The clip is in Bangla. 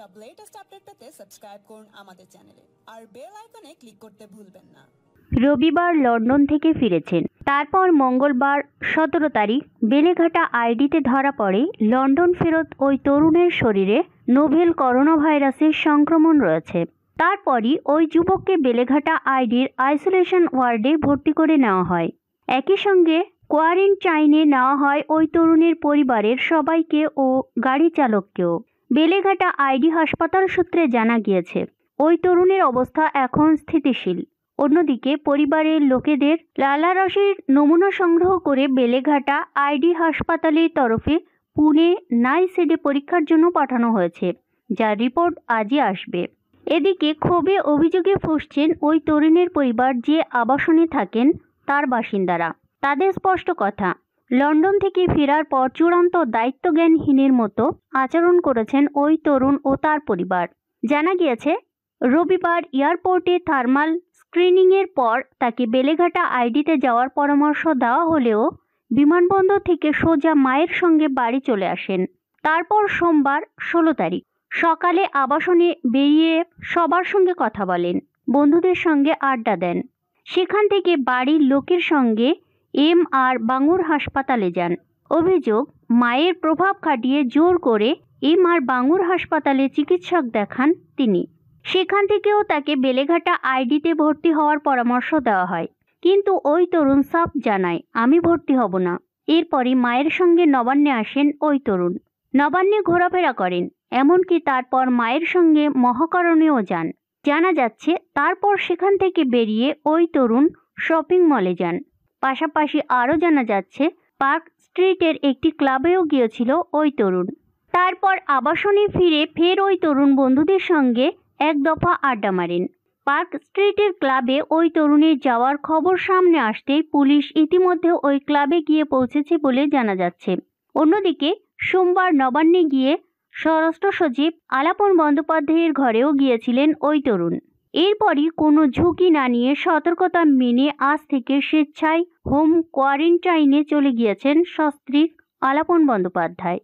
সব লেটেস্ট আপডেট পেতে সাবস্ক্রাইব করুন আমাদের চ্যানেলে আর বেল আইকনে ক্লিক করতে ভুলবেন না রবিবার লন্ডন থেকে ফিরেছেন তারপর মঙ্গলবার সতেরো তারিখ বেলেঘাটা আইডিতে ধরা পড়ে লন্ডন ফেরত ওই তরুণের শরীরে নোভেল করোনা ভাইরাসের সংক্রমণ রয়েছে তারপরই ওই যুবককে বেলেঘাটা আইডির আইসোলেশন ওয়ার্ডে ভর্তি করে নেওয়া হয় একই সঙ্গে কোয়ারেন্টাইনে নেওয়া হয় ওই তরুণের পরিবারের সবাইকে ও গাড়ি চালককেও বেলেঘাটা আইডি হাসপাতাল সূত্রে জানা গিয়েছে ওই তরুণের অবস্থা এখন স্থিতিশীল অন্যদিকে পরিবারের লোকেদের লালারসের নমুনা সংগ্রহ করে বেলেঘাটা আইডি হাসপাতালের তরফে পুনে নাইসেডে পরীক্ষার জন্য পাঠানো হয়েছে যার রিপোর্ট আজই আসবে এদিকে ক্ষোভে অভিযোগে ফসছেন ওই তরুণের পরিবার যে আবাসনে থাকেন তার বাসিন্দারা তাদের স্পষ্ট কথা লন্ডন থেকে ফেরার পর চূড়ান্ত দায়িত্বজ্ঞানহীনের মতো আচরণ করেছেন ওই তরুণ ও তার পরিবার জানা গিয়েছে রবিবার এয়ারপোর্টে থার্মাল স্ক্রিনিংয়ের পর তাকে বেলেঘাটা আইডিতে যাওয়ার পরামর্শ দেওয়া হলেও বিমানবন্দর থেকে সোজা মায়ের সঙ্গে বাড়ি চলে আসেন তারপর সোমবার ষোলো তারিখ সকালে আবাসনে বেরিয়ে সবার সঙ্গে কথা বলেন বন্ধুদের সঙ্গে আড্ডা দেন সেখান থেকে বাড়ির লোকের সঙ্গে এম আর বাঙুর হাসপাতালে যান অভিযোগ মায়ের প্রভাব খাটিয়ে জোর করে এম আর বাঙুর হাসপাতালে চিকিৎসক দেখান তিনি সেখান থেকেও তাকে বেলেঘাটা আইডিতে ভর্তি হওয়ার পরামর্শ দেওয়া হয় কিন্তু ওই তরুণ সাপ জানায় আমি ভর্তি হব না এরপরই মায়ের সঙ্গে নবান্নে আসেন ওই তরুণ নবান্নে ঘোরাফেরা করেন এমনকি তারপর মায়ের সঙ্গে মহাকরণেও যান জানা যাচ্ছে তারপর সেখান থেকে বেরিয়ে ওই তরুণ শপিং মলে যান পাশাপাশি আরও জানা যাচ্ছে পার্ক স্ট্রিটের একটি ক্লাবেও গিয়েছিল ওই তরুণ তারপর আবাসনে ফিরে ফের ওই তরুণ বন্ধুদের সঙ্গে এক দফা আড্ডা মারেন পার্ক স্ট্রিটের ক্লাবে ওই তরুণের যাওয়ার খবর সামনে আসতেই পুলিশ ইতিমধ্যে ওই ক্লাবে গিয়ে পৌঁছেছে বলে জানা যাচ্ছে অন্যদিকে সোমবার নবান্নে গিয়ে স্বরাষ্ট্র সচিব আলাপন বন্দ্যোপাধ্যায়ের ঘরেও গিয়েছিলেন ওই তরুণ এরপরই কোনো ঝুঁকি না নিয়ে সতর্কতা মেনে আজ থেকে স্বেচ্ছায় হোম কোয়ারেন্টাইনে চলে গিয়েছেন সস্ত্রীক আলাপন বন্দ্যোপাধ্যায়